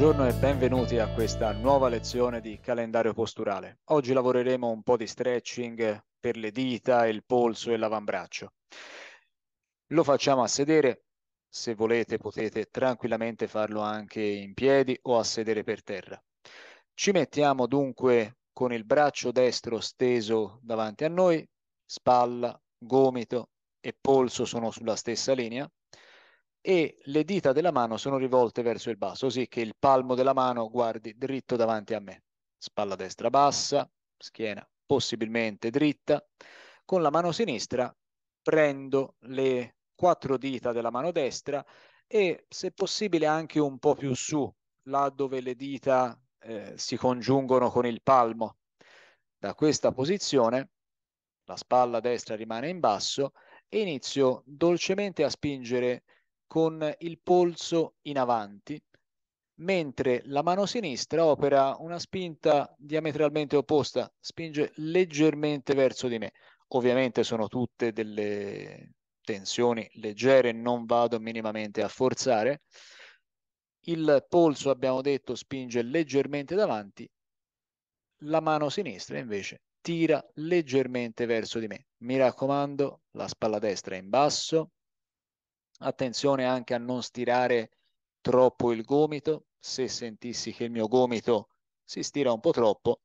Buongiorno e benvenuti a questa nuova lezione di calendario posturale. Oggi lavoreremo un po' di stretching per le dita, il polso e l'avambraccio. Lo facciamo a sedere, se volete potete tranquillamente farlo anche in piedi o a sedere per terra. Ci mettiamo dunque con il braccio destro steso davanti a noi, spalla, gomito e polso sono sulla stessa linea e le dita della mano sono rivolte verso il basso, così che il palmo della mano guardi dritto davanti a me. Spalla destra bassa, schiena possibilmente dritta. Con la mano sinistra prendo le quattro dita della mano destra e se possibile anche un po' più su, là dove le dita eh, si congiungono con il palmo. Da questa posizione la spalla destra rimane in basso e inizio dolcemente a spingere con il polso in avanti, mentre la mano sinistra opera una spinta diametralmente opposta, spinge leggermente verso di me. Ovviamente sono tutte delle tensioni leggere, non vado minimamente a forzare. Il polso, abbiamo detto, spinge leggermente davanti, la mano sinistra invece tira leggermente verso di me. Mi raccomando, la spalla destra è in basso, Attenzione anche a non stirare troppo il gomito. Se sentissi che il mio gomito si stira un po' troppo,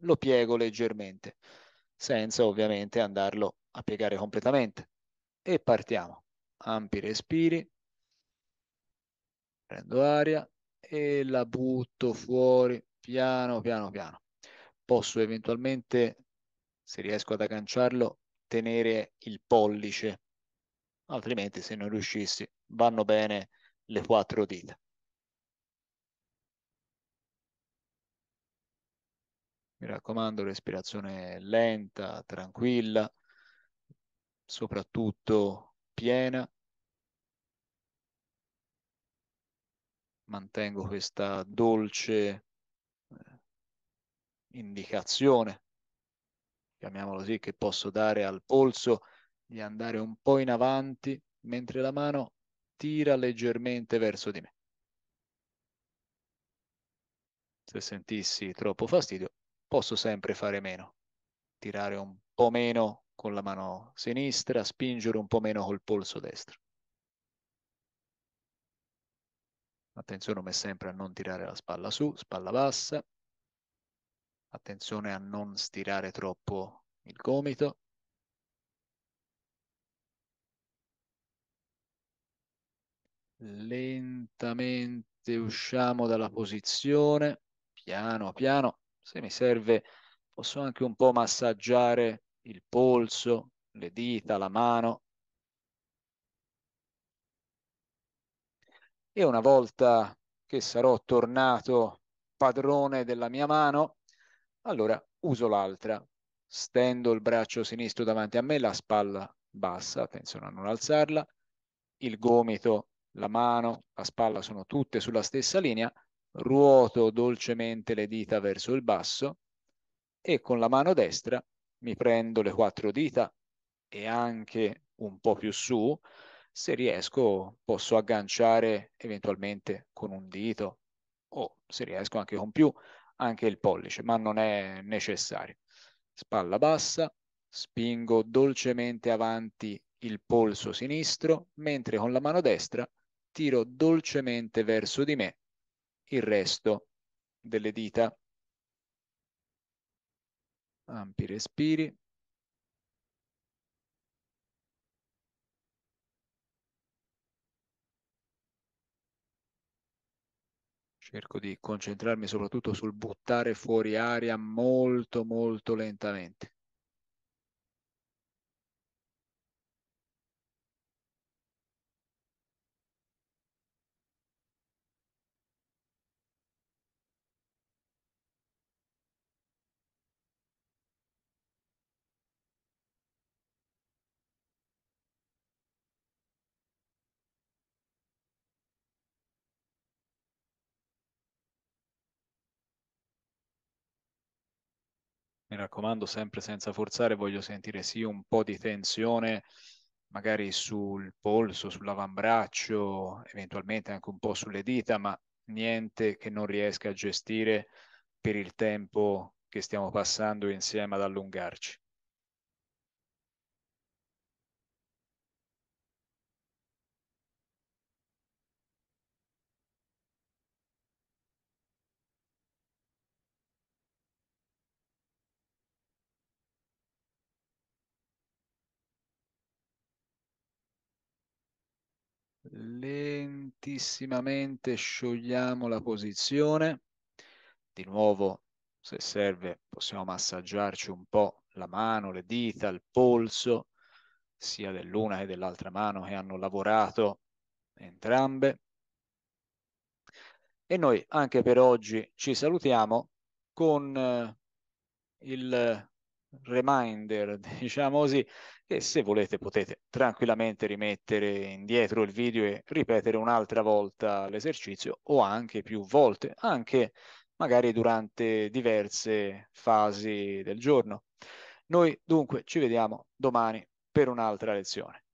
lo piego leggermente, senza ovviamente andarlo a piegare completamente. E partiamo. Ampi respiri. Prendo aria e la butto fuori piano piano piano. Posso eventualmente, se riesco ad agganciarlo, tenere il pollice altrimenti se non riuscissi vanno bene le quattro dita. Mi raccomando, respirazione lenta, tranquilla, soprattutto piena. Mantengo questa dolce eh, indicazione, chiamiamolo così, che posso dare al polso di andare un po' in avanti mentre la mano tira leggermente verso di me. Se sentissi troppo fastidio, posso sempre fare meno. Tirare un po' meno con la mano sinistra, spingere un po' meno col polso destro. Attenzione come sempre a non tirare la spalla su, spalla bassa. Attenzione a non stirare troppo il gomito. lentamente usciamo dalla posizione, piano piano, se mi serve posso anche un po' massaggiare il polso, le dita, la mano. E una volta che sarò tornato padrone della mia mano, allora uso l'altra. Stendo il braccio sinistro davanti a me, la spalla bassa, attenzione a non alzarla, il gomito la mano, la spalla sono tutte sulla stessa linea, ruoto dolcemente le dita verso il basso e con la mano destra mi prendo le quattro dita e anche un po' più su, se riesco posso agganciare eventualmente con un dito o se riesco anche con più anche il pollice, ma non è necessario. Spalla bassa, spingo dolcemente avanti il polso sinistro, mentre con la mano destra tiro dolcemente verso di me il resto delle dita. Ampi respiri. Cerco di concentrarmi soprattutto sul buttare fuori aria molto molto lentamente. mi raccomando sempre senza forzare, voglio sentire sì un po' di tensione magari sul polso, sull'avambraccio, eventualmente anche un po' sulle dita, ma niente che non riesca a gestire per il tempo che stiamo passando insieme ad allungarci. lentissimamente sciogliamo la posizione. Di nuovo, se serve, possiamo massaggiarci un po' la mano, le dita, il polso, sia dell'una che dell'altra mano che hanno lavorato entrambe. E noi anche per oggi ci salutiamo con eh, il reminder, diciamo così, che se volete potete tranquillamente rimettere indietro il video e ripetere un'altra volta l'esercizio o anche più volte, anche magari durante diverse fasi del giorno. Noi dunque ci vediamo domani per un'altra lezione.